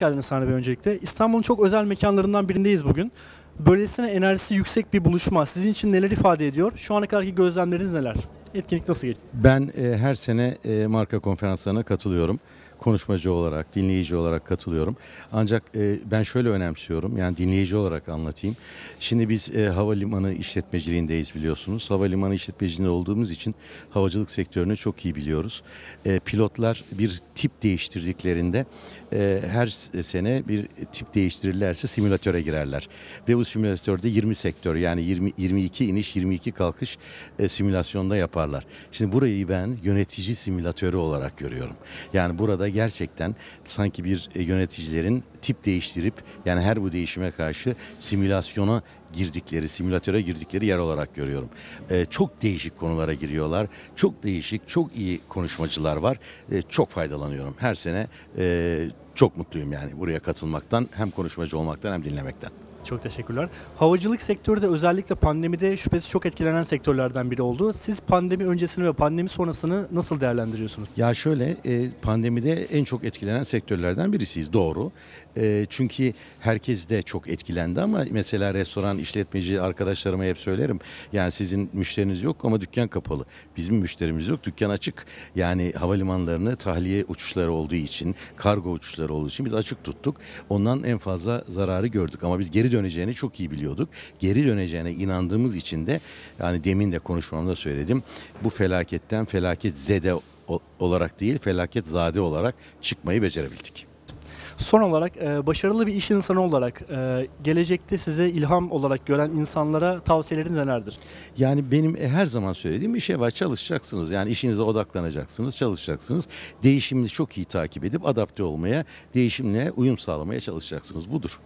geldiniz Sahne Bey öncelikle. İstanbul'un çok özel mekanlarından birindeyiz bugün. Böylesine enerjisi yüksek bir buluşma sizin için neler ifade ediyor? Şu ana kadarki gözlemleriniz neler? Etkinlik nasıl geçti? Ben e, her sene e, marka konferanslarına katılıyorum konuşmacı olarak, dinleyici olarak katılıyorum. Ancak e, ben şöyle önemsiyorum, yani dinleyici olarak anlatayım. Şimdi biz e, havalimanı işletmeciliğindeyiz biliyorsunuz. Havalimanı işletmeciliğinde olduğumuz için havacılık sektörünü çok iyi biliyoruz. E, pilotlar bir tip değiştirdiklerinde e, her e, sene bir tip değiştirirlerse simülatöre girerler. Ve bu simülatörde 20 sektör yani 20, 22 iniş, 22 kalkış e, simülasyonda yaparlar. Şimdi burayı ben yönetici simülatörü olarak görüyorum. Yani burada gerçekten sanki bir e, yöneticilerin tip değiştirip yani her bu değişime karşı simülasyona girdikleri, simülatöre girdikleri yer olarak görüyorum. Ee, çok değişik konulara giriyorlar. Çok değişik, çok iyi konuşmacılar var. Ee, çok faydalanıyorum. Her sene e, çok mutluyum yani buraya katılmaktan, hem konuşmacı olmaktan hem dinlemekten. Çok teşekkürler. Havacılık sektörü de özellikle pandemide şüphesiz çok etkilenen sektörlerden biri oldu. Siz pandemi öncesini ve pandemi sonrasını nasıl değerlendiriyorsunuz? Ya şöyle e, pandemide en çok etkilenen sektörlerden birisiyiz doğru. E, çünkü herkes de çok etkilendi ama mesela restoran işletmeci arkadaşlarıma hep söylerim. Yani sizin müşteriniz yok ama dükkan kapalı. Bizim müşterimiz yok dükkan açık. Yani havalimanlarını tahliye uçuşları olduğu için kargo uçuşları olduğu için biz açık tuttuk. Ondan en fazla zararı gördük ama biz geri geri döneceğini çok iyi biliyorduk. Geri döneceğine inandığımız için de yani demin de konuşmamda söyledim. Bu felaketten felaket zede olarak değil felaket zade olarak çıkmayı becerebildik. Son olarak e, başarılı bir iş insanı olarak e, gelecekte size ilham olarak gören insanlara tavsiyeleriniz nelerdir? Yani benim e, her zaman söylediğim bir şey var. Çalışacaksınız. Yani işinize odaklanacaksınız, çalışacaksınız. Değişimini çok iyi takip edip adapte olmaya, değişimle uyum sağlamaya çalışacaksınız. Budur.